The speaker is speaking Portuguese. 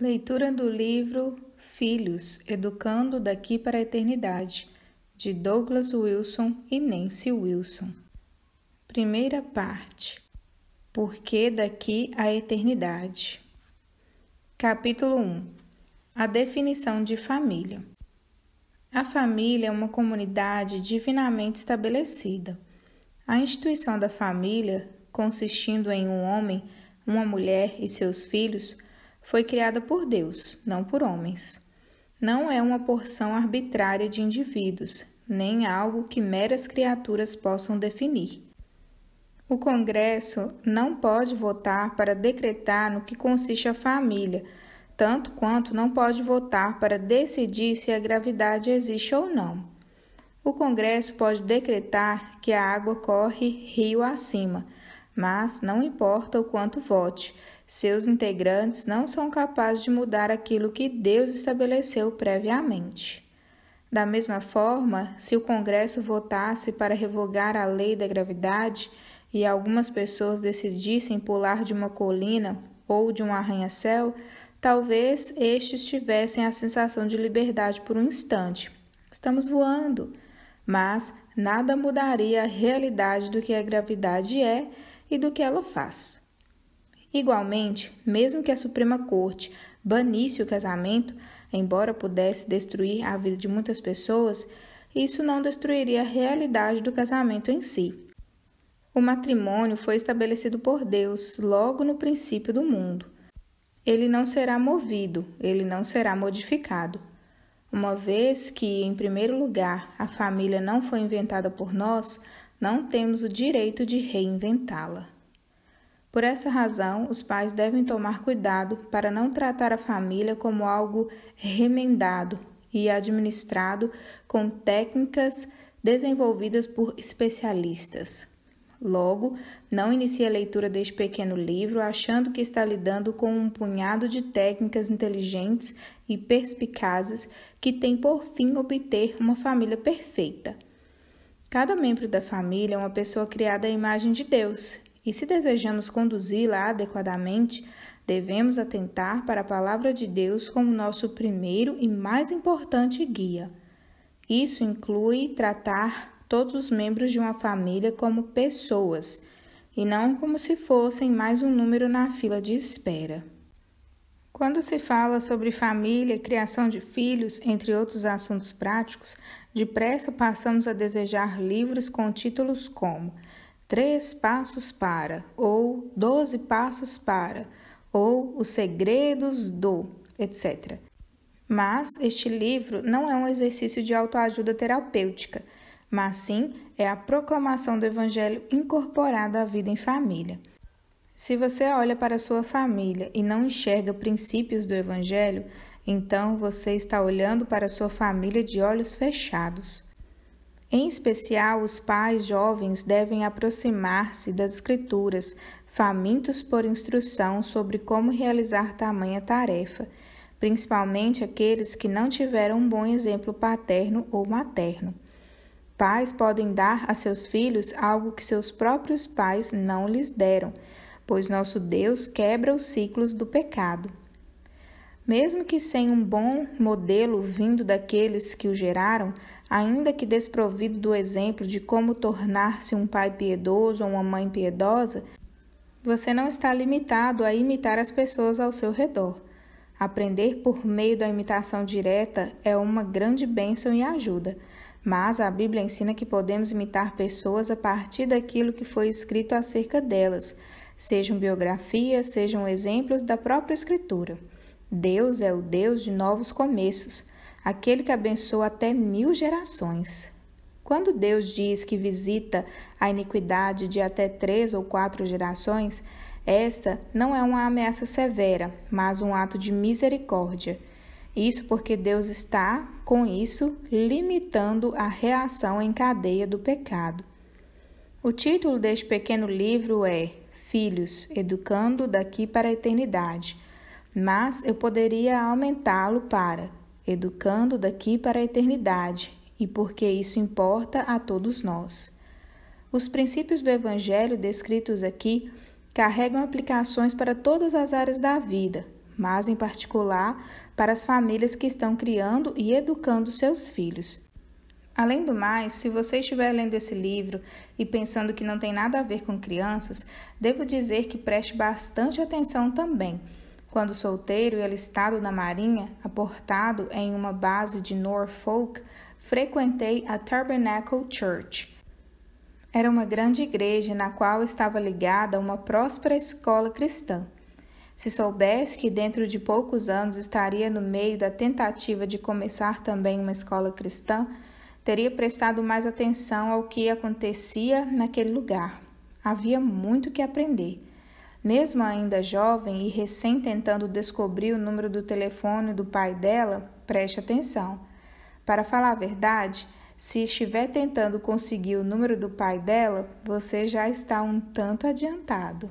Leitura do livro Filhos Educando daqui para a Eternidade, de Douglas Wilson e Nancy Wilson. Primeira parte: Por que daqui à Eternidade? Capítulo 1 A definição de família. A família é uma comunidade divinamente estabelecida. A instituição da família, consistindo em um homem, uma mulher e seus filhos, foi criada por Deus, não por homens. Não é uma porção arbitrária de indivíduos, nem algo que meras criaturas possam definir. O Congresso não pode votar para decretar no que consiste a família, tanto quanto não pode votar para decidir se a gravidade existe ou não. O Congresso pode decretar que a água corre rio acima, mas não importa o quanto vote, seus integrantes não são capazes de mudar aquilo que Deus estabeleceu previamente. Da mesma forma, se o Congresso votasse para revogar a lei da gravidade e algumas pessoas decidissem pular de uma colina ou de um arranha-céu, talvez estes tivessem a sensação de liberdade por um instante. Estamos voando! Mas nada mudaria a realidade do que a gravidade é e do que ela faz. Igualmente, mesmo que a Suprema Corte banisse o casamento, embora pudesse destruir a vida de muitas pessoas, isso não destruiria a realidade do casamento em si. O matrimônio foi estabelecido por Deus logo no princípio do mundo. Ele não será movido, ele não será modificado. Uma vez que, em primeiro lugar, a família não foi inventada por nós, não temos o direito de reinventá-la. Por essa razão, os pais devem tomar cuidado para não tratar a família como algo remendado e administrado com técnicas desenvolvidas por especialistas. Logo, não inicie a leitura deste pequeno livro achando que está lidando com um punhado de técnicas inteligentes e perspicazes que tem por fim obter uma família perfeita. Cada membro da família é uma pessoa criada à imagem de Deus, e se desejamos conduzi-la adequadamente, devemos atentar para a palavra de Deus como nosso primeiro e mais importante guia. Isso inclui tratar todos os membros de uma família como pessoas e não como se fossem mais um número na fila de espera. Quando se fala sobre família, criação de filhos, entre outros assuntos práticos, depressa passamos a desejar livros com títulos como Três Passos para, ou Doze Passos para, ou Os Segredos do, etc. Mas este livro não é um exercício de autoajuda terapêutica, mas sim é a proclamação do Evangelho incorporada à vida em família. Se você olha para sua família e não enxerga princípios do Evangelho, então você está olhando para sua família de olhos fechados. Em especial, os pais jovens devem aproximar-se das Escrituras, famintos por instrução sobre como realizar tamanha tarefa, principalmente aqueles que não tiveram um bom exemplo paterno ou materno. Pais podem dar a seus filhos algo que seus próprios pais não lhes deram pois nosso Deus quebra os ciclos do pecado. Mesmo que sem um bom modelo vindo daqueles que o geraram, ainda que desprovido do exemplo de como tornar-se um pai piedoso ou uma mãe piedosa, você não está limitado a imitar as pessoas ao seu redor. Aprender por meio da imitação direta é uma grande bênção e ajuda, mas a Bíblia ensina que podemos imitar pessoas a partir daquilo que foi escrito acerca delas sejam biografias, sejam exemplos da própria Escritura. Deus é o Deus de novos começos, aquele que abençoa até mil gerações. Quando Deus diz que visita a iniquidade de até três ou quatro gerações, esta não é uma ameaça severa, mas um ato de misericórdia. Isso porque Deus está, com isso, limitando a reação em cadeia do pecado. O título deste pequeno livro é filhos, educando daqui para a eternidade. Mas eu poderia aumentá-lo para educando daqui para a eternidade, e porque isso importa a todos nós. Os princípios do Evangelho descritos aqui carregam aplicações para todas as áreas da vida, mas em particular para as famílias que estão criando e educando seus filhos. Além do mais, se você estiver lendo esse livro e pensando que não tem nada a ver com crianças, devo dizer que preste bastante atenção também. Quando solteiro e alistado na Marinha, aportado em uma base de Norfolk, frequentei a Tabernacle Church. Era uma grande igreja na qual estava ligada uma próspera escola cristã. Se soubesse que dentro de poucos anos estaria no meio da tentativa de começar também uma escola cristã, teria prestado mais atenção ao que acontecia naquele lugar. Havia muito que aprender. Mesmo ainda jovem e recém tentando descobrir o número do telefone do pai dela, preste atenção. Para falar a verdade, se estiver tentando conseguir o número do pai dela, você já está um tanto adiantado.